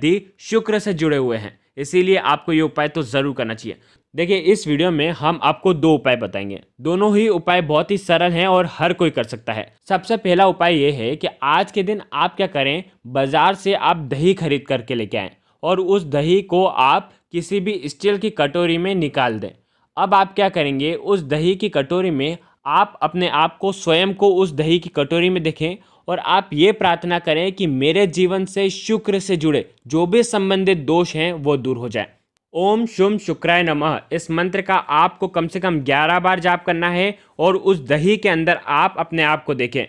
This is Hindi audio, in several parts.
दी शुक्र से जुड़े हुए हैं इसीलिए आपको ये उपाय तो ज़रूर करना चाहिए देखिए इस वीडियो में हम आपको दो उपाय बताएंगे दोनों ही उपाय बहुत ही सरल हैं और हर कोई कर सकता है सबसे पहला उपाय ये है कि आज के दिन आप क्या करें बाजार से आप दही खरीद करके लेके आएँ और उस दही को आप किसी भी स्टील की कटोरी में निकाल दें अब आप क्या करेंगे उस दही की कटोरी में आप अपने आप को स्वयं को उस दही की कटोरी में देखें और आप ये प्रार्थना करें कि मेरे जीवन से शुक्र से जुड़े जो भी संबंधित दोष हैं वो दूर हो जाए ओम शुम शुक्राय नमः इस मंत्र का आपको कम से कम 11 बार जाप करना है और उस दही के अंदर आप अपने आप को देखें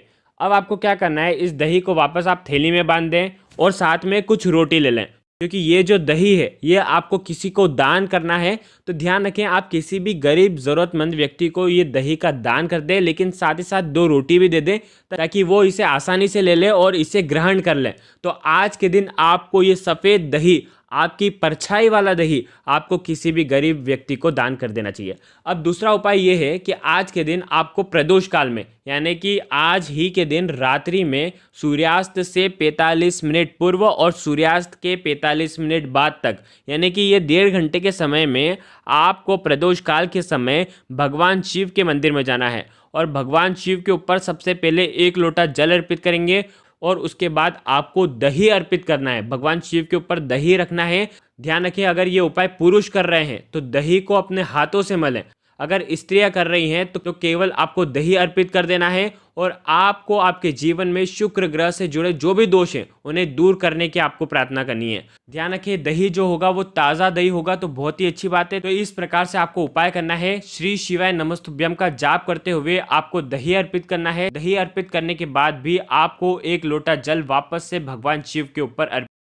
अब आपको क्या करना है इस दही को वापस आप थैली में बांध दें और साथ में कुछ रोटी ले लें क्योंकि ये जो दही है ये आपको किसी को दान करना है तो ध्यान रखें आप किसी भी गरीब ज़रूरतमंद व्यक्ति को ये दही का दान कर दें लेकिन साथ ही साथ दो रोटी भी दे दें ताकि वो इसे आसानी से ले लें और इसे ग्रहण कर ले तो आज के दिन आपको ये सफ़ेद दही आपकी परछाई वाला दही आपको किसी भी गरीब व्यक्ति को दान कर देना चाहिए अब दूसरा उपाय ये है कि आज के दिन आपको प्रदोष काल में यानी कि आज ही के दिन रात्रि में सूर्यास्त से 45 मिनट पूर्व और सूर्यास्त के 45 मिनट बाद तक यानी कि ये डेढ़ घंटे के समय में आपको प्रदोष काल के समय भगवान शिव के मंदिर में जाना है और भगवान शिव के ऊपर सबसे पहले एक लोटा जल अर्पित करेंगे और उसके बाद आपको दही अर्पित करना है भगवान शिव के ऊपर दही रखना है ध्यान रखें अगर ये उपाय पुरुष कर रहे हैं तो दही को अपने हाथों से मलें अगर स्त्रियां कर रही हैं तो, तो केवल आपको दही अर्पित कर देना है और आपको आपके जीवन में शुक्र ग्रह से जुड़े जो भी दोष हैं उन्हें दूर करने की आपको प्रार्थना करनी है ध्यान रखिए दही जो होगा वो ताज़ा दही होगा तो बहुत ही अच्छी बात है तो इस प्रकार से आपको उपाय करना है श्री शिवाय नमस्तुभ्यम का जाप करते हुए आपको दही अर्पित करना है दही अर्पित करने के बाद भी आपको एक लोटा जल वापस से भगवान शिव के ऊपर